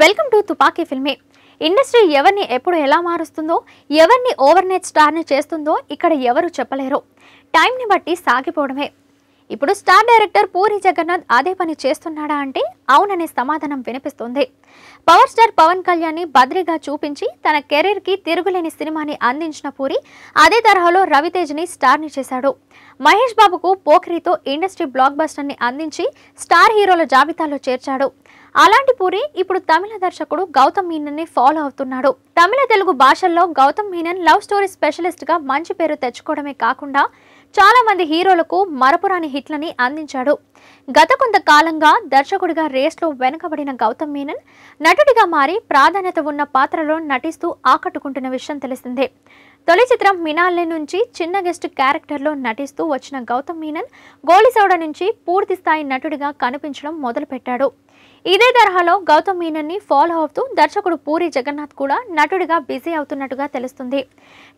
welcome to తుపాకీ ఫిల్మే industry ఎవరిని ఎప్పుడు ఎలా మారుస్తుందో ఎవరిని ఓవర్నైట్ స్టార్ని చేస్తుందో ఇక్కడ ఎవరు చెప్పలేరు టైంని బట్టి సాగిపోవడమే ఇప్పుడు స్టార్ డైరెక్టర్ పూరి జగన్నాథ్ అదే పని చేస్తున్నాడా అంటే అవుననే సమాధానం వినిపిస్తుంది పవర్ స్టార్ పవన్ కళ్యాణ్ని బద్రిగా చూపించి తన కెరీర్కి తిరుగులేని సినిమాని అందించిన పూరి అదే తరహాలో రవితేజ్ని స్టార్ని చేశాడు మహేష్ బాబుకు పోఖరితో ఇండస్ట్రీ బ్లాక్ బస్టర్ని అందించి స్టార్ హీరోల జాబితాలో చేర్చాడు అలాంటి పూరి ఇప్పుడు తమిళ దర్శకుడు గౌతమ్ మీనన్ ని ఫాలో అవుతున్నాడు తమిళ తెలుగు భాషల్లో Gautham Menon love story specialist గా మంచి పేరు తెచ్చుకోవడమే కాకుండా చాలా మంది హీరోలకు మరపురాని హిట్లని అందించాడు గత కొంతకాలంగా దర్శకుడిగా రేస్లో వెనుకబడిన గౌతమ్ మీనన్ నటుడిగా మారి ప్రాధాన్యత ఉన్న పాత్రలో నటిస్తూ ఆకట్టుకుంటున్న విషయం తెలిసిందే తొలి చిత్రం మినాల్లే నుంచి చిన్న గెస్ట్ క్యారెక్టర్లో నటిస్తూ వచ్చిన గౌతమ్ మీనన్ గోలిసౌడ నుంచి పూర్తి స్థాయి నటుడిగా కనిపించడం మొదలుపెట్టాడు ఇదే తరహాలో గౌతమ్ మీనన్ని ఫాలో అవుతూ దర్శకుడు పూరి జగన్నాథ్ కూడా నటుడిగా బిజీ అవుతున్నట్టుగా తెలుస్తుంది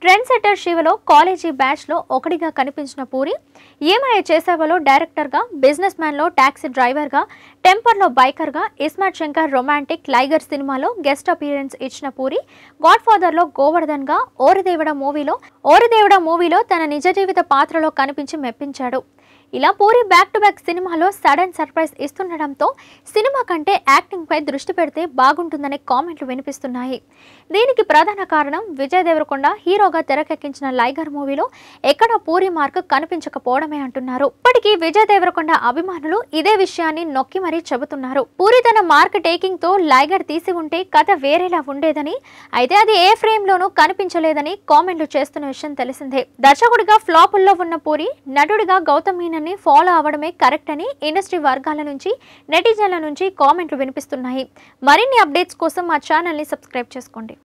ట్రెండ్ సెటర్ శివలో కాలేజీ బ్యాచ్లో ఒకటిగా కనిపించిన పూరి ఏమయ్య చేసేవలో డైరెక్టర్గా బిజినెస్ మ్యాన్లో ట్యాక్సీ డ్రైవర్గా టెంపర్లో బైకర్గా ఇస్మార్ట్ శంకర్ రొమాంటిక్ లైగర్ సినిమాలో గెస్ట్ అపీరెన్స్ ఇచ్చిన పూరి గాడ్ గోవర్ధన్ గోవర్ధన్గా ఓరిదేవిడ మూవీలో ఓరిదేవుడ మూవీలో తన నిజ జీవిత పాత్రలో కనిపించి మెప్పించాడు ఇలా పూరి బ్యాక్ టు బ్యాక్ సినిమాలో సడన్ సర్ప్రైజ్ ఇస్తుండటంతో సినిమా కంటే యాక్టింగ్పై దృష్టి పెడితే బాగుంటుందనే కామెంట్లు వినిపిస్తున్నాయి దీనికి ప్రధాన కారణం విజయ్ దేవరకొండ హీరోగా తెరకెక్కించిన లైగర్ మూవీలో ఎక్కడ పూరి మార్క్ కనిపించకపోవడమే అంటున్నారు ఇప్పటికీ విజయ్ దేవరకొండ అభిమానులు ఇదే విషయాన్ని నొక్కి మరీ చెబుతున్నారు పూరి తన మార్క్ టేకింగ్ తో లైగర్ తీసి ఉంటే కథ వేరేలా ఉండేదని అయితే అది ఏ ఫ్రేమ్ లోనూ కనిపించలేదని కామెంట్లు చేస్తున్న విషయం తెలిసిందే దర్శకుడిగా ఫ్లాపుల్లో ఉన్న పూరి నటుడిగా గౌతమ్ మీనన్ ని ఫాలో అవడమే కరెక్ట్ అని ఇండస్ట్రీ వర్గాల నుంచి నెటిజన్ల నుంచి కామెంట్లు వినిపిస్తున్నాయి మరిన్ని అప్డేట్స్ కోసం మా ఛానల్ని సబ్స్క్రైబ్ చేసుకోండి